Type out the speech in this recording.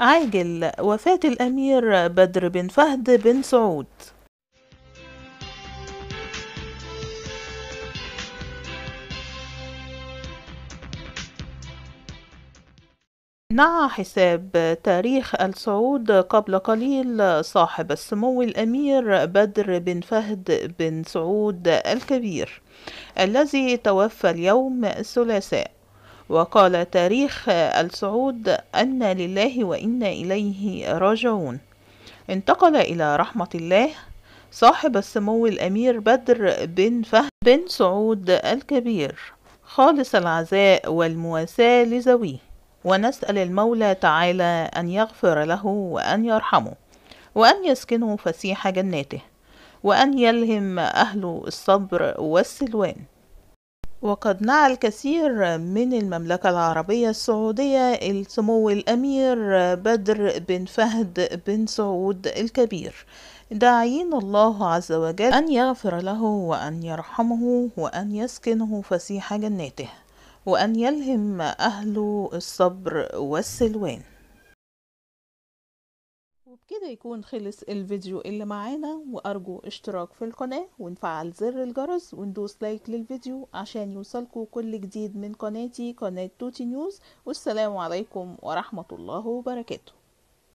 عاجل وفاة الأمير بدر بن فهد بن سعود نعى حساب تاريخ الصعود قبل قليل صاحب السمو الأمير بدر بن فهد بن سعود الكبير الذي توفى اليوم الثلاثاء وقال تاريخ السعود أن لله وإنا إليه راجعون انتقل إلى رحمة الله صاحب السمو الأمير بدر بن فهد بن سعود الكبير خالص العزاء والمواساة لزويه ونسأل المولى تعالى أن يغفر له وأن يرحمه وأن يسكنه فسيح جناته وأن يلهم أهل الصبر والسلوان وقد نعى الكثير من المملكة العربية السعودية السمو الأمير بدر بن فهد بن سعود الكبير داعين الله عز وجل أن يغفر له وأن يرحمه وأن يسكنه فسيح جناته وأن يلهم أهله الصبر والسلوان وبكده يكون خلص الفيديو اللي معانا وأرجو اشتراك في القناة ونفعل زر الجرس وندوس لايك للفيديو عشان يوصلكوا كل جديد من قناتي قناة توتي نيوز والسلام عليكم ورحمة الله وبركاته